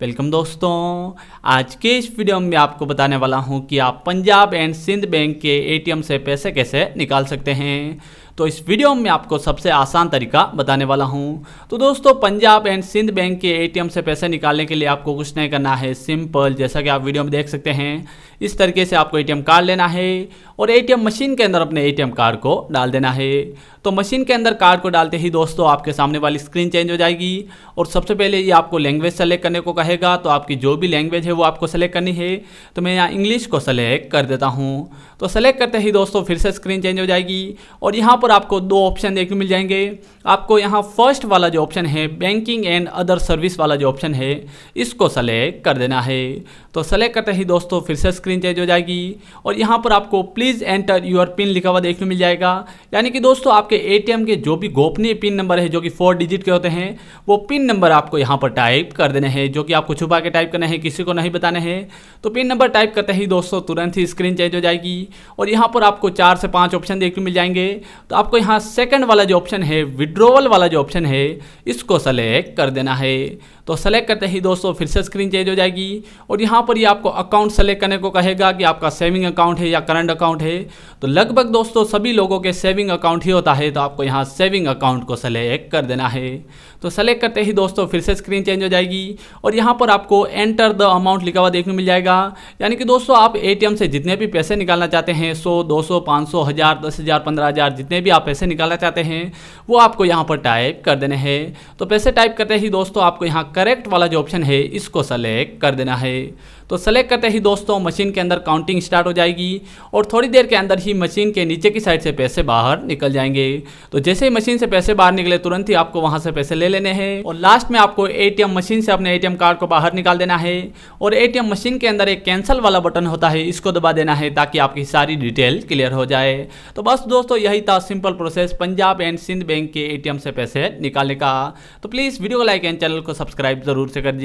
welcome दोस्तों आज के इस वीडियो में आपको बताने वाला हूं कि आप पंजाब एंड सिंध बैंक के एटीएम से पैसे कैसे निकाल सकते हैं तो इस वीडियो में आपको सबसे आसान तरीका बताने वाला हूं तो दोस्तों पंजाब एंड सिंध बैंक के एटीएम से पैसे निकालने के लिए आपको कुछ नहीं करना है सिंपल जैसा कि आप वीडियो में देख सकते हैं इस तरीके से आपको ए कार्ड लेना है और एटीएम मशीन के अंदर अपने एटीएम कार्ड को डाल देना है तो मशीन के अंदर कार्ड को डालते ही दोस्तों आपके सामने वाली स्क्रीन चेंज हो जाएगी और सबसे पहले ये आपको लैंग्वेज सेलेक्ट करने को कहेगा तो आपकी जो भी लैंग्वेज है वो आपको सेलेक्ट करनी है तो मैं यहाँ इंग्लिश को सेलेक्ट कर देता हूँ तो सेलेक्ट करते ही दोस्तों फिर से स्क्रीन चेंज हो जाएगी और यहाँ पर आपको दो ऑप्शन देखने मिल जाएंगे आपको यहाँ फर्स्ट वाला जो ऑप्शन है बैंकिंग एंड अदर सर्विस वाला जो ऑप्शन है इसको सेलेक्ट कर देना है तो सेलेक्ट करते ही दोस्तों फिर से स्क्रीन चेंज हो जाएगी और यहाँ पर आपको please please enter your pin लिखा हुआ देखने मिल जाएगा यानी कि दोस्तों आपके एटीएम के जो भी गोपनीय पिन नंबर है जो कि फोर डिजिट के होते हैं वो पिन नंबर आपको यहाँ पर टाइप कर देने हैं जो कि आपको छुपा के टाइप करना है किसी को नहीं बताने हैं तो पिन नंबर टाइप करते ही दोस्तों तुरंत ही स्क्रीन चेंज हो जाएगी और यहाँ पर आपको चार से पाँच ऑप्शन देखने मिल जाएंगे तो आपको यहाँ सेकेंड वाला जो ऑप्शन है विड्रोवल वाला जो ऑप्शन है इसको सेलेक्ट कर देना है तो सेलेक्ट करते ही दोस्तों फिर से स्क्रीन चेंज हो जाएगी और यहाँ पर ये आपको अकाउंट सेलेक्ट करने को कहेगा कि आपका सेविंग अकाउंट है या करंट अकाउंट है तो लगभग दोस्तों सभी लोगों के सेविंग अकाउंट ही होता है तो आपको यहाँ सेविंग अकाउंट को सेलेक्ट कर देना है तो सेलेक्ट करते ही दोस्तों फिर से स्क्रीन चेंज हो जाएगी और यहाँ पर आपको एंटर द अमाउंट लिखा हुआ देखने मिल जाएगा यानी कि दोस्तों आप ए से जितने भी पैसे निकालना चाहते हैं सौ दो सौ पाँच सौ हज़ार दस हज़ार पंद्रह हज़ार जितने भी आप पैसे निकालना चाहते हैं वो आपको यहाँ पर टाइप कर देने हैं तो पैसे टाइप करते ही दोस्तों आपको यहाँ करेक्ट वाला जो ऑप्शन है इसको सेलेक्ट कर देना है तो सेलेक्ट करते ही दोस्तों मशीन के अंदर काउंटिंग स्टार्ट हो जाएगी और थोड़ी देर के अंदर ही मशीन के नीचे की साइड से पैसे बाहर निकल जाएंगे तो जैसे ही मशीन से पैसे बाहर निकले तुरंत ही आपको वहां से पैसे ले लेने हैं और लास्ट में आपको एटीएम मशीन से अपने एटीएम कार्ड को बाहर निकाल देना है और एटीएम मशीन के अंदर एक कैंसिल वाला बटन होता है इसको दबा देना है ताकि आपकी सारी डिटेल क्लियर हो जाए तो बस दोस्तों यही था simple process Punjab and Sind bank के एटीएम से पैसे निकालने का तो प्लीज़ वीडियो को लाइक एंड चैनल को सब्सक्राइब सब्सक्राइब ज़रूर से कर